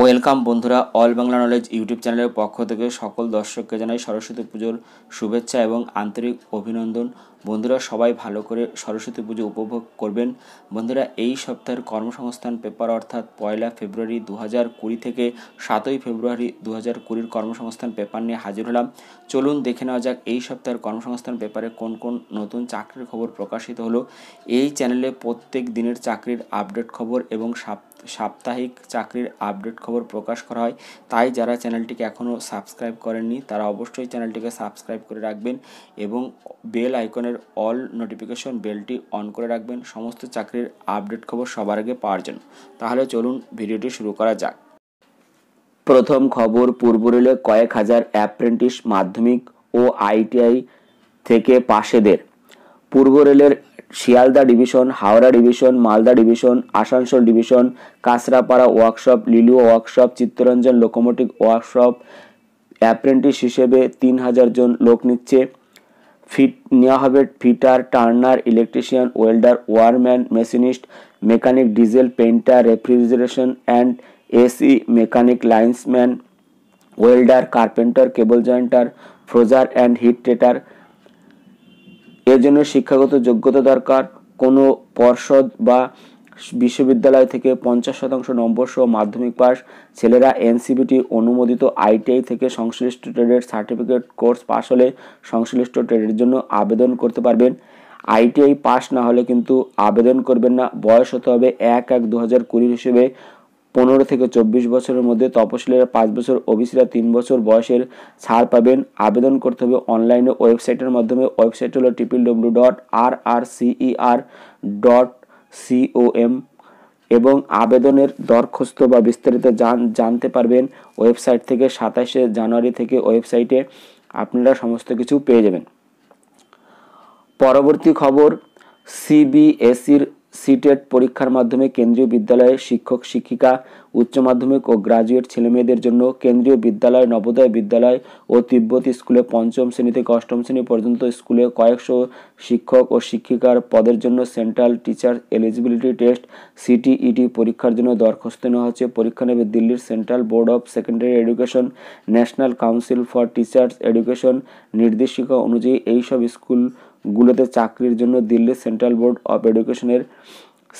welcome বন্ধুরা all Bangla knowledge YouTube চ্যানেলের পক্ষ থেকে সকল দর্শককে জানাই সরস্বতী পুজোর শুভেচ্ছা এবং আন্তরিক অভিনন্দন বন্ধুরা সবাই ভালো করে সরস্বতী পুজো উপভোগ করবেন বন্ধুরা এই সপ্তাহের কর্মসংস্থান পেপার অর্থাৎ পয়লা ফেব্রুয়ারি দু হাজার কুড়ি থেকে সাতই ফেব্রুয়ারি দু হাজার কুড়ির কর্মসংস্থান পেপার নিয়ে হাজির হলাম চলুন দেখে নেওয়া যাক এই সপ্তাহের কর্মসংস্থান পেপারে কোন কোন নতুন চাকরির খবর প্রকাশিত হলো এই চ্যানেলে প্রত্যেক দিনের চাকরির আপডেট খবর এবং সাপ সাপ্তাহিক চাকরির আপডেট খবর প্রকাশ করা হয় তাই যারা চ্যানেলটিকে এখনও সাবস্ক্রাইব করেননি তারা অবশ্যই চ্যানেলটিকে সাবস্ক্রাইব করে রাখবেন এবং বেল আইকনের অল নোটিফিকেশন বেলটি অন করে রাখবেন সমস্ত চাকরির আপডেট খবর সবার আগে পাওয়ার জন্য তাহলে চলুন ভিডিওটি শুরু করা যাক প্রথম খবর পূর্ব রেলে কয়েক হাজার অ্যাপ্রেন্টিস মাধ্যমিক ও আইটিআই থেকে পাশেদের পূর্ব রেলের Sealdah division Howrah division Malda division Asansol division Kanchrapara workshop Liluah workshop Chittaranjan locomotive workshop apprentice হিসেবে তিন হাজার জন লোক নিচ্ছে ফিট নেওয়া হবে fitter turner electrician welder wireman machinist mechanic diesel painter refrigeration and AC mechanic linesman welder carpenter cable jointer forger and heat treater এর জন্য শিক্ষাগত যোগ্যতা দরকার কোনো পর্ষদ বা বিশ্ববিদ্যালয় থেকে পঞ্চাশ শতাংশ নম্বর সহ মাধ্যমিক পাস ছেলেরা এনসিবিটি অনুমোদিত আইটিআই থেকে সংশ্লিষ্ট ট্রেডের সার্টিফিকেট কোর্স পাশ হলে সংশ্লিষ্ট ট্রেডের জন্য আবেদন করতে পারবেন আইটিআই পাস না হলে কিন্তু আবেদন করবেন না বয়স হতে হবে এক এক দু হাজার কুড়ির হিসেবে পনেরো থেকে চব্বিশ বছরের মধ্যে তপশিলেরা পাঁচ বছর ওবিসিরা তিন বছর বয়সের ছাড় পাবেন আবেদন করতে হবে অনলাইনে ওয়েবসাইটের মাধ্যমে ওয়েবসাইট হলো টিপিল W dot R R C E R dot C O M এবং আবেদনের দরখাস্ত বা বিস্তারিত জান জানতে পারবেন ওয়েবসাইট থেকে সাতাশে জানুয়ারি থেকে ওয়েবসাইটে আপনারা সমস্ত কিছু পেয়ে যাবেন পরবর্তী খবর সিবিএসির সিটেট পরীক্ষার মাধ্যমে কেন্দ্রীয় বিদ্যালয়ে শিক্ষক শিক্ষিকা উচ্চ মাধ্যমিক ও গ্রাজুয়েট ছেলেমেয়েদের জন্য কেন্দ্রীয় বিদ্যালয় নবোদয় বিদ্যালয় ও তিব্বতী স্কুলে পঞ্চম শ্রেণী থেকে অষ্টম শ্রেণী পর্যন্ত স্কুলে কয়েকশো শিক্ষক ও শিক্ষিকার পদের জন্য central teacher eligibility test CTET পরীক্ষার জন্য দরখাস্ত নেওয়া হচ্ছে পরীক্ষা নেবে দিল্লির central board of secondary education national council for teachers education নির্দেশিকা অনুযায়ী এইসব স্কুল গুলোতে চাকরির জন্য দিল্লি সেন্ট্রাল বোর্ড অফ এডুকেশনের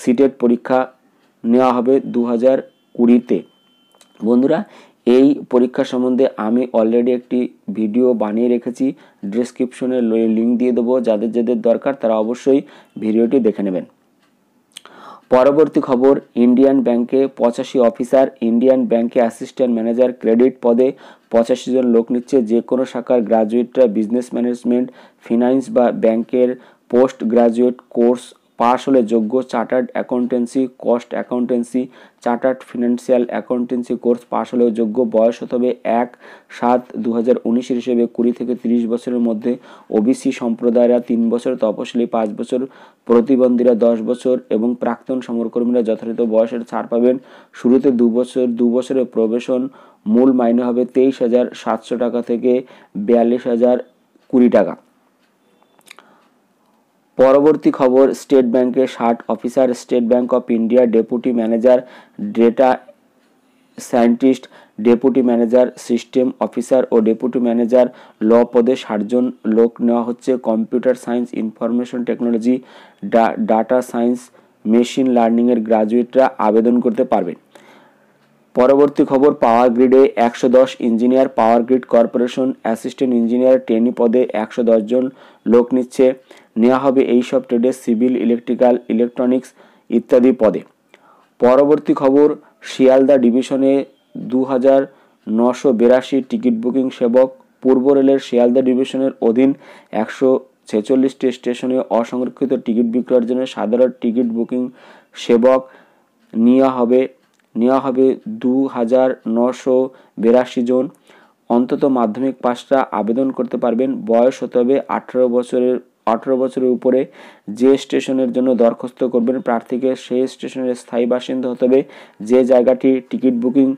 সিটেট পরীক্ষা নেওয়া হবে দু হাজার কুড়িতে বন্ধুরা এই পরীক্ষা সম্বন্ধে আমি অলরেডি একটি ভিডিও বানিয়ে রেখেছি ডিসক্রিপশনে লিঙ্ক দিয়ে দেবো যাদের যাদের দরকার তারা অবশ্যই ভিডিওটি দেখে নেবেন পরবর্তী খবর ইন্ডিয়ান ব্যাংকে পঁচাশি অফিসার ইন্ডিয়ান ব্যাংকে অ্যাসিস্ট্যান্ট ম্যানেজার ক্রেডিট পদে পঁচাশি জন লোক নিচ্ছে যে কোনো শাখার গ্রাজুয়েটরা বিজনেস ম্যানেজমেন্ট ফিনান্স বা ব্যাংকের পোস্ট গ্রাজুয়েট কোর্স পাশ হলে যোগ্য chartered accountancy cost accountancy chartered financial accountancy course পাশ হলেও যোগ্য বয়স হতে হবে এক সাত দু হাজার উনিশের হিসেবে কুড়ি থেকে তিরিশ বছরের মধ্যে ওবিসি সম্প্রদায়রা তিন বছর তপশিলি পাঁচ বছর প্রতিবন্ধীরা দশ বছর এবং প্রাক্তন সমরকর্মীরা যথাযথ বয়সের ছাড় পাবেন শুরুতে দু বছর দু বছরের প্রবেশন মূল মাইনে হবে তেইশ হাজার সাতশো টাকা থেকে বিয়াল্লিশ হাজার কুড়ি টাকা পরবর্তী খবর স্টেট ব্যাংকের ষাট officer state bank of India deputy manager data scientist deputy manager system officer ও ডেপুটি ম্যানেজার ল পদে ষাটজন লোক নেওয়া হচ্ছে computer science information technology data science machine লার্নিংয়ের গ্রাজুয়েটরা আবেদন করতে পারবেন পরবর্তী খবর পাওয়ার গ্রিডে একশো দশ engineer power grid corporation assistant engineer trainee পদে একশো জন লোক নিচ্ছে নেওয়া হবে এই সব ট্রেডে সিভিল ইলেকট্রিক্যাল ইলেকট্রনিক্স ইত্যাদি পদে পরবর্তী খবর শিয়ালদা ডিভিশনে দু হাজার নশো বিরাশি টিকিট বুকিং সেবক পূর্ব রেলের শিয়ালদা ডিভিশনের অধীন একশো ছেচল্লিশটি স্টেশনে অসংরক্ষিত টিকিট বিক্রয়ের জন্য সাধারণ টিকিট বুকিং সেবক নেওয়া হবে নেওয়া হবে দু হাজার নশো বিরাশি জন অন্তত মাধ্যমিক পাশটা আবেদন করতে পারবেন বয়স হতে হবে আঠেরো বছরের আঠেরো বছরের উপরে যে স্টেশনের জন্য দরখাস্ত করবেন প্রার্থীকে সেই স্টেশনের স্থায়ী বাসিন্দা হতে হবে যে জায়গাটি ticket booking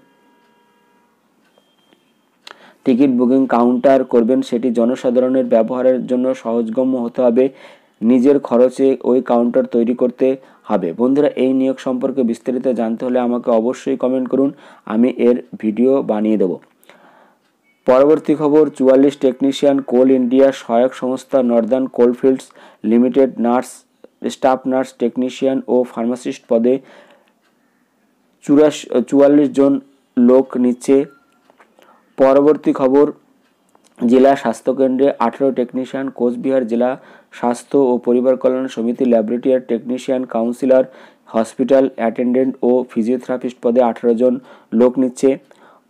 ticket booking counter করবেন সেটি জনসাধারণের ব্যবহারের জন্য সহজগম্য হতে হবে নিজের খরচে ওই কাউন্টার তৈরি করতে হবে বন্ধুরা এই নিয়োগ সম্পর্কে বিস্তারিত জানতে হলে আমাকে অবশ্যই কমেন্ট করুন আমি এর ভিডিও বানিয়ে দেবো পরবর্তী খবর চুয়াল্লিশ টেকনিশিয়ান কোল ইন্ডিয়া সহায়ক সংস্থা northern coalfields limited nurse staff nurse technician ও ফার্মাসিস্ট পদে চুরাশ চুয়াল্লিশ জন লোক নিচ্ছে পরবর্তী খবর জেলা স্বাস্থ্যকেন্দ্রে আঠেরো টেকনিশিয়ান কোচবিহার জেলা স্বাস্থ্য ও পরিবার কল্যাণ সমিতি ল্যাবরেটরিয়ার টেকনিশিয়ান কাউন্সিলর হসপিটাল অ্যাটেন্ডেন্ট ও ফিজিওথেরাপিস্ট পদে আঠেরো জন লোক নিচ্ছে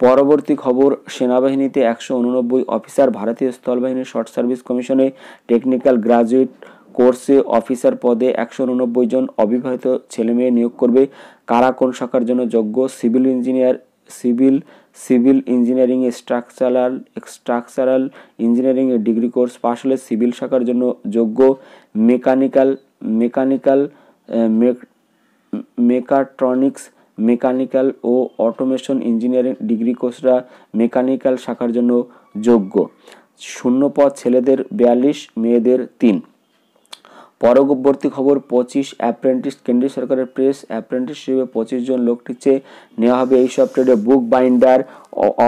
পরবর্তী খবর সেনাবাহিনীতে একশো উননব্বই অফিসার ভারতীয় স্থলবাহিনীর শর্ট সার্ভিস কমিশনে টেকনিক্যাল গ্রাজুয়েট কোর্সে অফিসার পদে একশো উননব্বই জন অবিবাহিত ছেলেমেয়ে নিয়োগ করবে কারা কোন শাখার জন্য যোগ্য civil engineer civil civil engineering structural structural engineering degree course পাশ হলে সিভিল শাখার জন্য যোগ্য মেকানিক্যাল মেকানিক্যাল মেকাট্রনিক্স মেকানিক্যাল ও অটোমেশন ইঞ্জিনিয়ারিং ডিগ্রি কোর্সরা মেকানিক্যাল শাখার জন্য যোগ্য শূন্য পদ ছেলেদের বিয়াল্লিশ মেয়েদের তিন পরবর্তী খবর পঁচিশ অ্যাপ্রেন্টিস কেন্দ্রীয় সরকারের প্রেস অ্যাপ্রেন্টিস হিসেবে পঁচিশ জন লোকটির চেয়ে নেওয়া হবে এই সব ট্রেডে book binder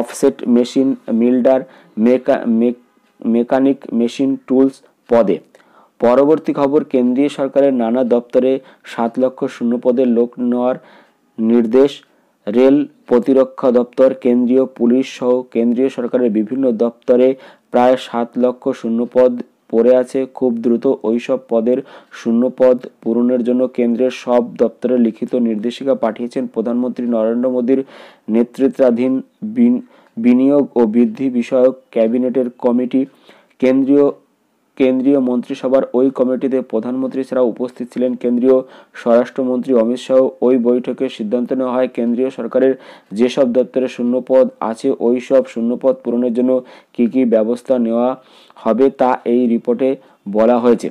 offset machine minder মেকা মেকানিক মেশিন টুলস পদে পরবর্তী খবর কেন্দ্রীয় সরকারের নানা দপ্তরে সাত লক্ষ শূন্য পদের লোক নেওয়ার নির্দেশ রেল প্রতিরক্ষা দপ্তর কেন্দ্রীয় পুলিশ সহ কেন্দ্রীয় সরকারের বিভিন্ন দপ্তরে প্রায় সাত লক্ষ শূন্যপদ পড়ে আছে খুব দ্রুত ওইসব পদের শূন্যপদ পূরণের জন্য কেন্দ্রের সব দপ্তরে লিখিত নির্দেশিকা পাঠিয়েছেন প্রধানমন্ত্রী নরেন্দ্র মোদীর নেতৃত্বাধীন বিনিয়োগ ও বৃদ্ধি বিষয়ক ক্যাবিনেটের কমিটি কেন্দ্রীয় কেন্দ্রীয় মন্ত্রিসভার ওই কমিটিতে প্রধানমন্ত্রী ছাড়া উপস্থিত ছিলেন কেন্দ্রীয় স্বরাষ্ট্রমন্ত্রী অমিত শাহ ওই বৈঠকে সিদ্ধান্ত নেওয়া হয় কেন্দ্রীয় সরকারের যেসব দপ্তরে শূন্যপদ আছে ওই সব শূন্যপদ পূরণের জন্য কী কী ব্যবস্থা নেওয়া হবে তা এই রিপোর্টে বলা হয়েছে